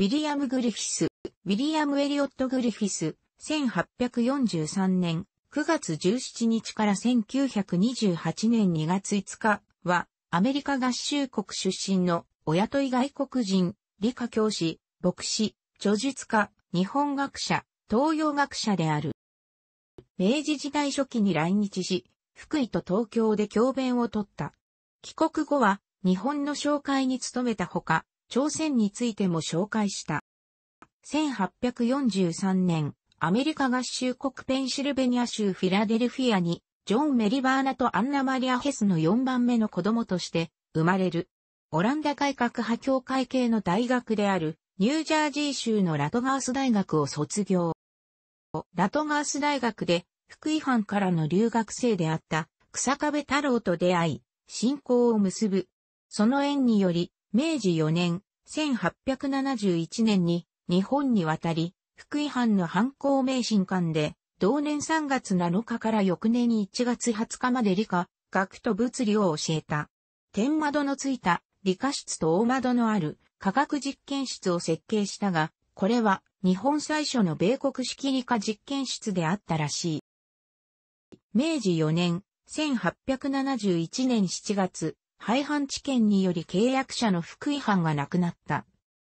ウィリアム・グリフィス、ウィリアム・エリオット・グリフィス、1843年9月17日から1928年2月5日は、アメリカ合衆国出身のお雇い外国人、理科教師、牧師、著述家、日本学者、東洋学者である。明治時代初期に来日し、福井と東京で教鞭を取った。帰国後は、日本の紹介に努めたほか、朝鮮についても紹介した。1843年、アメリカ合衆国ペンシルベニア州フィラデルフィアに、ジョン・メリバーナとアンナ・マリア・ヘスの4番目の子供として生まれる。オランダ改革派協会系の大学である、ニュージャージー州のラトガース大学を卒業。ラトガース大学で、福井藩からの留学生であった、草壁太郎と出会い、信仰を結ぶ。その縁により、明治4年、1871年に日本に渡り、福井藩の藩校名神館で、同年3月7日から翌年1月20日まで理科、学と物理を教えた。天窓のついた理科室と大窓のある科学実験室を設計したが、これは日本最初の米国式理科実験室であったらしい。明治4年、1871年7月、廃藩置県により契約者の福井藩が亡くなった。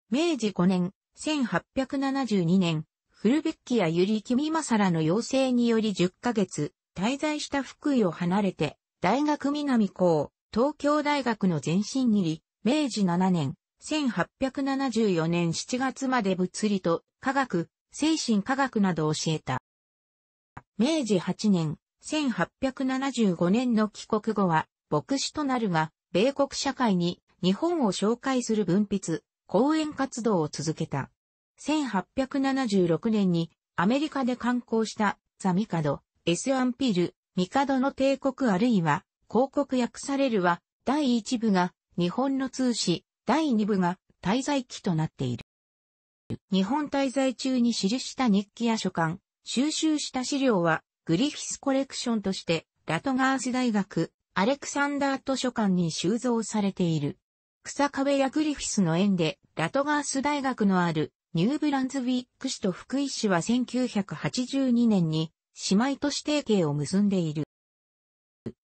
明治5年、1872年、古ベッキやゆりきみまさらの要請により10ヶ月、滞在した福井を離れて、大学南校、東京大学の前身にり、明治7年、1874年7月まで物理と科学、精神科学などを教えた。明治8年、1875年の帰国後は、牧師となるが、米国社会に日本を紹介する文筆、講演活動を続けた。1876年にアメリカで刊行したザ・ミカド、エス・アンピル、ミカドの帝国あるいは広告訳されるは第1部が日本の通史、第2部が滞在期となっている。日本滞在中に記した日記や書簡、収集した資料はグリフィスコレクションとしてラトガース大学アレクサンダー図書館に収蔵されている。草壁やグリフィスの縁で、ラトガース大学のあるニューブランズウィック市と福井市は1982年に姉妹都市提携を結んでいる。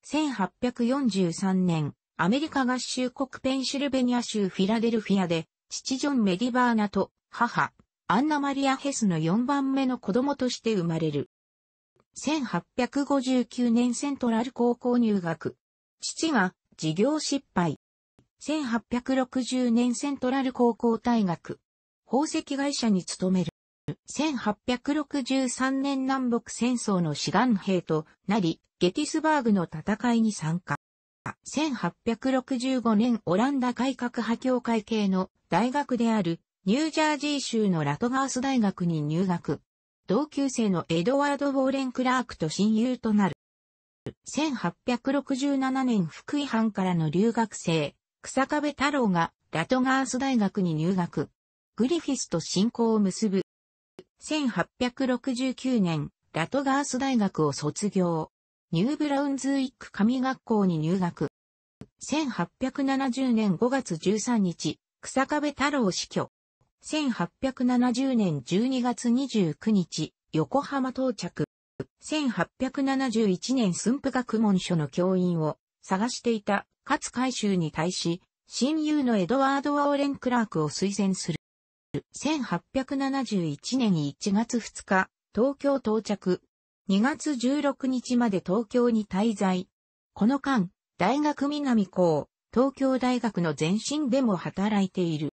1843年、アメリカ合衆国ペンシルベニア州フィラデルフィアで、父ジョン・メディバーナと母、アンナ・マリア・ヘスの4番目の子供として生まれる。1859年セントラル高校入学。父が事業失敗。1860年セントラル高校大学。宝石会社に勤める。1863年南北戦争の志願兵となり、ゲティスバーグの戦いに参加。1865年オランダ改革派協会系の大学であるニュージャージー州のラトガース大学に入学。同級生のエドワード・ウォーレン・クラークと親友となる。1867年福井藩からの留学生、草壁太郎がラトガース大学に入学。グリフィスと信仰を結ぶ。1869年、ラトガース大学を卒業。ニューブラウンズウィック神学校に入学。1870年5月13日、草壁太郎死去。1870年12月29日、横浜到着。1871年駿府学問所の教員を探していた勝海舟に対し、親友のエドワード・アオーレン・クラークを推薦する。1871年1月2日、東京到着。2月16日まで東京に滞在。この間、大学南校、東京大学の前身でも働いている。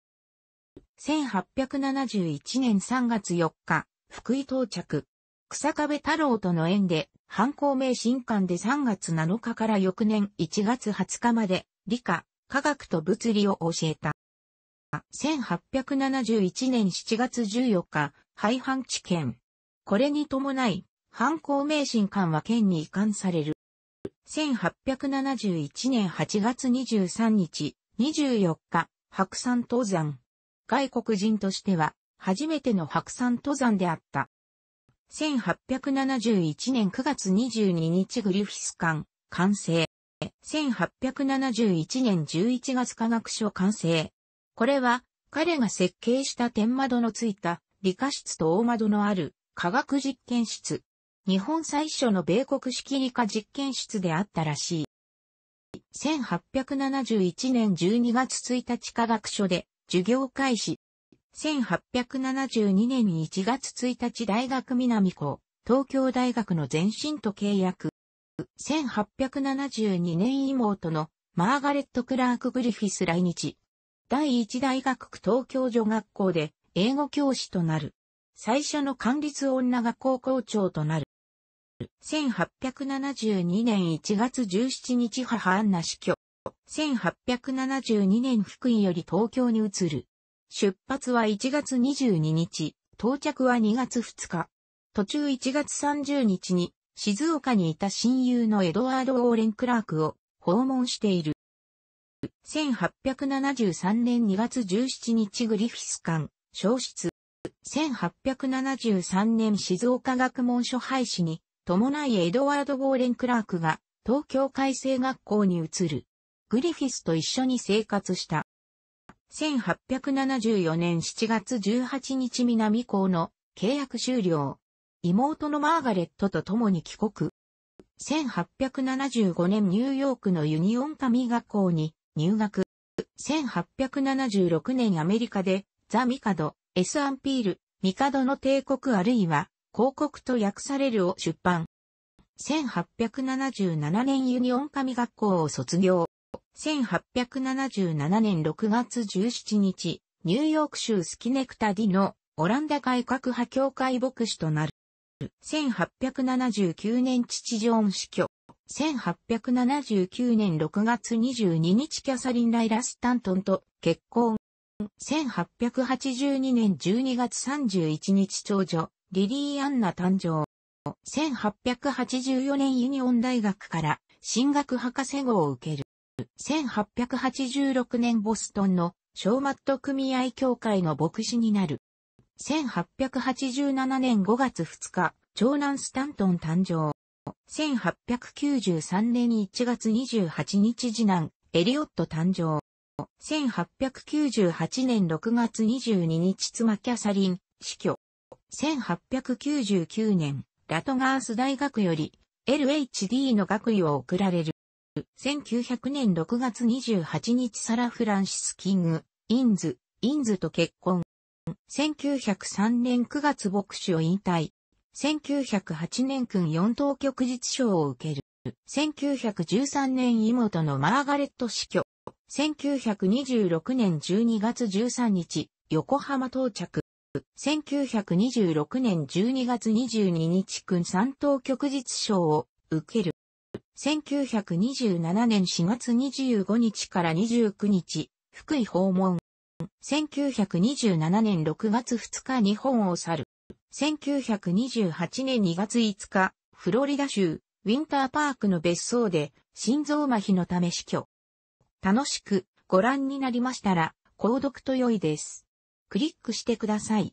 1871年3月4日、福井到着。草壁太郎との縁で、反抗名新館で3月7日から翌年1月20日まで、理科、科学と物理を教えた。1871年7月14日、廃藩置県。これに伴い、反抗名神館は県に移管される。1871年8月23日、24日、白山登山。外国人としては、初めての白山登山であった。1871年9月22日グリフィス館、完成。1871年11月科学書完成。これは、彼が設計した天窓のついた理科室と大窓のある科学実験室。日本最初の米国式理科実験室であったらしい。1871年12月1日科学書で授業開始。1872年1月1日大学南校、東京大学の前身と契約。1872年妹のマーガレット・クラーク・グリフィス来日。第一大学区東京女学校で英語教師となる。最初の管立女学校校長となる。1872年1月17日母アンナ死去。1872年福井より東京に移る。出発は1月22日、到着は2月2日。途中1月30日に静岡にいた親友のエドワード・オーレン・クラークを訪問している。1873年2月17日グリフィス館、消失。1873年静岡学問所廃止に伴いエドワード・ゴーレン・クラークが東京海星学校に移る。グリフィスと一緒に生活した。1874年7月18日南港の契約終了。妹のマーガレットと共に帰国。1875年ニューヨークのユニオン神学校に入学。1876年アメリカでザ・ミカド、エス・アンピール、ミカドの帝国あるいは広告と訳されるを出版。1877年ユニオン神学校を卒業。1877年6月17日、ニューヨーク州スキネクタディのオランダ改革派協会牧師となる。1879年父ジョン死去。1879年6月22日キャサリン・ライラ・スタントンと結婚。1882年12月31日長女、リリー・アンナ誕生。1884年ユニオン大学から進学博士号を受ける。1886年ボストンのショーマット組合協会の牧師になる。1887年5月2日、長男スタントン誕生。1893年1月28日次男、エリオット誕生。1898年6月22日妻キャサリン、死去。1899年、ラトガース大学より LHD の学位を贈られる。1900年6月28日サラ・フランシス・キング、インズ、インズと結婚。1903年9月牧師を引退。1908年君4等局実賞を受ける。1913年妹のマーガレット死去。1926年12月13日、横浜到着。1926年12月22日君3等局実賞を受ける。1927年4月25日から29日、福井訪問。1927年6月2日日本を去る。1928年2月5日、フロリダ州、ウィンターパークの別荘で、心臓麻痺のため死去。楽しくご覧になりましたら、購読と良いです。クリックしてください。